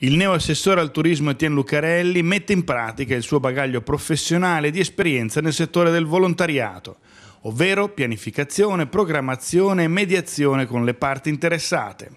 Il neo assessore al turismo Etienne Lucarelli mette in pratica il suo bagaglio professionale di esperienza nel settore del volontariato, ovvero pianificazione, programmazione e mediazione con le parti interessate.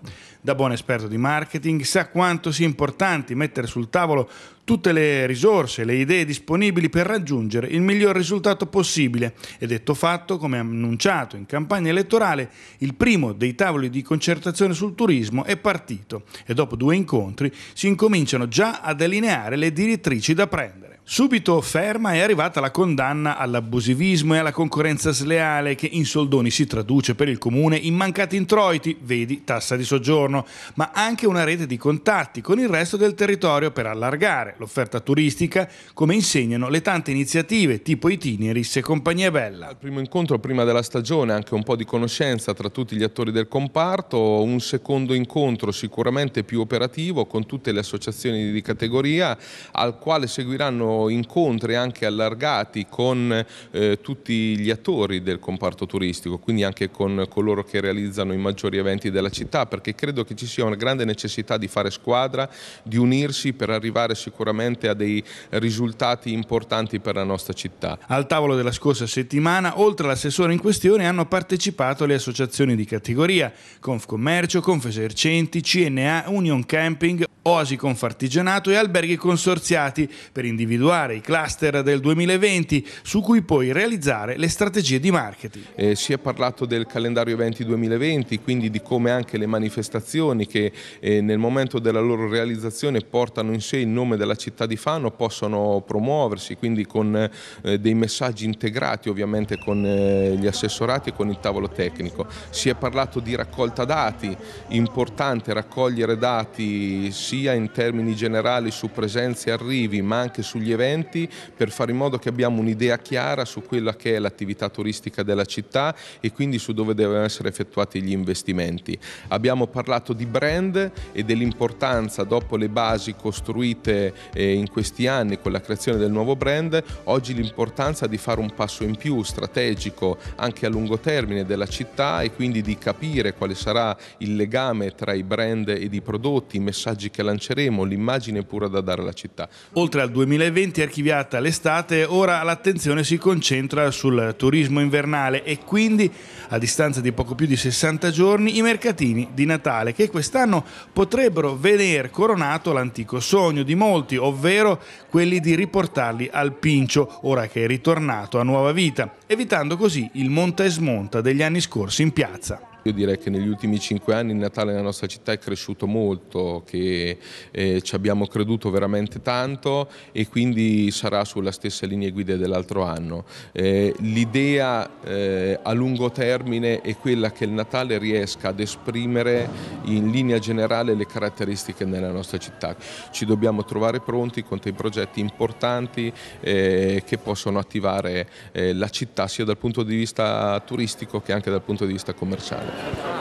Da buon esperto di marketing sa quanto sia importante mettere sul tavolo tutte le risorse, le idee disponibili per raggiungere il miglior risultato possibile e detto fatto, come annunciato in campagna elettorale, il primo dei tavoli di concertazione sul turismo è partito e dopo due incontri si incominciano già a delineare le direttrici da prendere. Subito ferma è arrivata la condanna all'abusivismo e alla concorrenza sleale che in soldoni si traduce per il comune in mancati introiti, vedi tassa di soggiorno interno, ma anche una rete di contatti con il resto del territorio per allargare l'offerta turistica, come insegnano le tante iniziative tipo Itineris e Compagnia Bella. Al primo incontro, prima della stagione, anche un po' di conoscenza tra tutti gli attori del comparto, un secondo incontro sicuramente più operativo con tutte le associazioni di categoria, al quale seguiranno incontri anche allargati con eh, tutti gli attori del comparto turistico, quindi anche con coloro che realizzano i maggiori eventi della città, perché credo credo che ci sia una grande necessità di fare squadra, di unirsi per arrivare sicuramente a dei risultati importanti per la nostra città. Al tavolo della scorsa settimana, oltre all'assessore in questione, hanno partecipato le associazioni di categoria, Confcommercio, Confesercenti, CNA, Union Camping, oasi Confartigianato e alberghi consorziati per individuare i cluster del 2020 su cui poi realizzare le strategie di marketing. Eh, si è parlato del calendario eventi 2020, quindi di come anche le manifestazioni che eh, nel momento della loro realizzazione portano in sé il nome della città di Fano possono promuoversi, quindi con eh, dei messaggi integrati ovviamente con eh, gli assessorati e con il tavolo tecnico. Si è parlato di raccolta dati, importante raccogliere dati sia sia in termini generali su presenze e arrivi ma anche sugli eventi per fare in modo che abbiamo un'idea chiara su quella che è l'attività turistica della città e quindi su dove devono essere effettuati gli investimenti. Abbiamo parlato di brand e dell'importanza dopo le basi costruite eh, in questi anni con la creazione del nuovo brand, oggi l'importanza di fare un passo in più strategico anche a lungo termine della città e quindi di capire quale sarà il legame tra i brand ed i prodotti, i messaggi che la lanceremo l'immagine pura da dare alla città. Oltre al 2020 archiviata l'estate, ora l'attenzione si concentra sul turismo invernale e quindi a distanza di poco più di 60 giorni i mercatini di Natale che quest'anno potrebbero vedere coronato l'antico sogno di molti, ovvero quelli di riportarli al Pincio, ora che è ritornato a nuova vita, evitando così il monta e smonta degli anni scorsi in piazza. Io direi che negli ultimi cinque anni il Natale nella nostra città è cresciuto molto, che eh, ci abbiamo creduto veramente tanto e quindi sarà sulla stessa linea guida dell'altro anno. Eh, L'idea eh, a lungo termine è quella che il Natale riesca ad esprimere in linea generale le caratteristiche della nostra città. Ci dobbiamo trovare pronti con dei progetti importanti eh, che possono attivare eh, la città sia dal punto di vista turistico che anche dal punto di vista commerciale. Thank you.